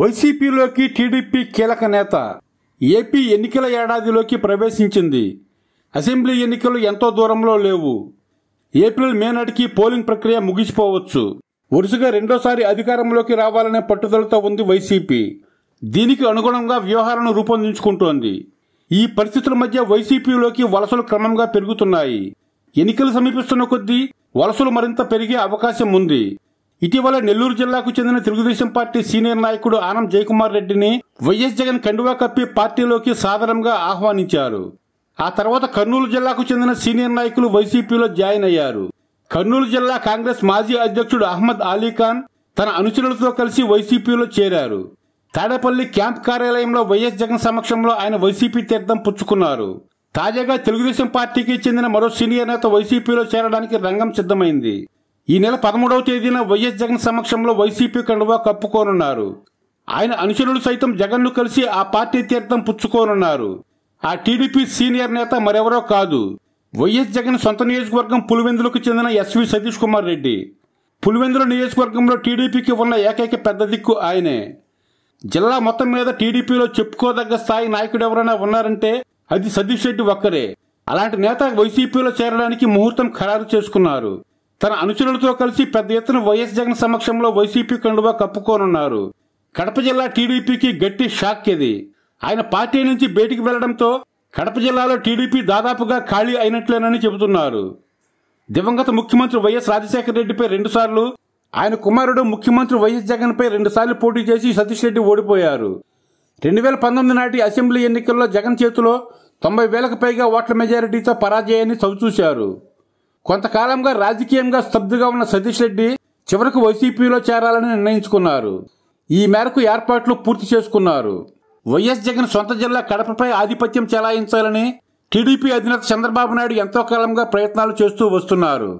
వైసీపీలోకి టీడీపీ కీలక నేత ఏపీ ఎన్నికల ఏడాదిలోకి ప్రవేశించింది అసెంబ్లీ ఎన్నికలు ఎంతో దూరంలో లేవు ఏప్రిల్ మే నాటికి పోలింగ్ ప్రక్రియ ముగిసిపోవచ్చు వరుసగా రెండోసారి అధికారంలోకి రావాలనే పట్టుదలతో ఉంది వైసీపీ దీనికి అనుగుణంగా వ్యూహాలను రూపొందించుకుంటోంది ఈ పరిస్థితుల మధ్య వైసీపీలోకి వలసలు క్రమంగా పెరుగుతున్నాయి ఎన్నికలు సమీపిస్తున్న కొద్దీ వలసలు మరింత పెరిగే అవకాశం ఉంది ఇటీవల నెల్లూరు జిల్లాకు చెందిన తెలుగుదేశం పార్టీ సీనియర్ నాయకుడు ఆనం జయకుమార్ రెడ్డిని వైఎస్ జగన్ కండువా కప్పి పార్టీలోకి సాధారణంగా ఆహ్వానించారు ఆ తర్వాత కర్నూలు జిల్లాకు చెందిన సీనియర్ నాయకులు వైసీపీలో జాయిన్ అయ్యారు కర్నూలు జిల్లా కాంగ్రెస్ మాజీ అధ్యక్షుడు అహ్మద్ అలీఖాన్ తన అనుచరులతో కలిసి వైసీపీలో చేరారు తాడేపల్లి క్యాంప్ కార్యాలయంలో వైఎస్ జగన్ సమక్షంలో ఆయన వైసీపీ తీర్థం పుచ్చుకున్నారు తాజాగా తెలుగుదేశం పార్టీకి చెందిన మరో సీనియర్ నేత వైసీపీలో చేరడానికి రంగం సిద్ధమైంది ఈ నెల పదమూడవ తేదీన వైఎస్ జగన్ సమక్షంలో వైసీపీ కండువా కప్పుకోనున్నారు ఆయన అనుచరులు సైతం జగన్ను కలిసి ఆ పార్టీ తీర్థం పుచ్చుకోనున్నారు ఆ టీడీపీ సీనియర్ నేత మరెవరో కాదు వైఎస్ జగన్ సొంత నియోజకవర్గం పులివెందులకు చెందిన ఎస్వి సతీష్ కుమార్ రెడ్డి పులివెందుల నియోజకవర్గంలో టీడీపీకి ఉన్న ఏకైక పెద్ద దిక్కు ఆయనే జిల్లా మొత్తం మీద టీడీపీలో చెప్పుకోదగ్గ స్థాయి నాయకుడు ఎవరైనా ఉన్నారంటే అది సతీష్ రెడ్డి ఒక్కరే అలాంటి నేత వైసీపీలో చేరడానికి ముహూర్తం ఖరారు చేసుకున్నారు తన అనుచరులతో కలిసి పెద్ద ఎత్తున వైఎస్ జగన్ సమక్షంలో వైసీపీ కండువా కప్పుకోనున్నారు కడప జిల్లా టీడీపీకి గట్టి షాక్ ఇది ఆయన పార్టీ నుంచి బయటికి వెళ్లడంతో కడప జిల్లాలో టీడీపీ దాదాపుగా ఖాళీ అయినట్లేనని చెబుతున్నారు దివంగత ముఖ్యమంత్రి వైఎస్ రాజశేఖర రెడ్డిపై రెండుసార్లు ఆయన కుమారుడు ముఖ్యమంత్రి వైఎస్ జగన్పై రెండుసార్లు పోటీ చేసి సతీష్ రెడ్డి ఓడిపోయారు రెండు వేల పంతొమ్మిది నాటి అసెంబ్లీ ఎన్నికల్లో జగన్ చేతిలో తొంభై వేలకు పైగా ఓట్ల మెజారిటీతో పరాజయాన్ని చవిచూశారు కొంతకాలంగా రాజకీయంగా స్తబ్దుగా ఉన్న సతీష్ రెడ్డి చివరకు వైసీపీలో చేరాలని నిర్ణయించుకున్నారు ఈ మేరకు ఏర్పాట్లు పూర్తి చేసుకున్నారు వైఎస్ జగన్ సొంత జిల్లా కడపపై ఆధిపత్యం చెలాయించాలని టీడీపీ అధినేత చంద్రబాబు నాయుడు ఎంతో కాలంగా ప్రయత్నాలు చేస్తూ వస్తున్నారు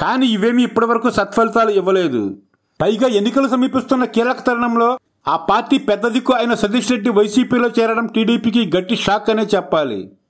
కానీ ఇవేమీ ఇప్పటివరకు సత్ఫలితాలు ఇవ్వలేదు పైగా ఎన్నికలు సమీపిస్తున్న కీలక తరుణంలో ఆ పార్టీ పెద్ద దిక్కు అయిన సతీష్ రెడ్డి వైసీపీలో చేరడం టీడీపీకి గట్టి షాక్ అనే చెప్పాలి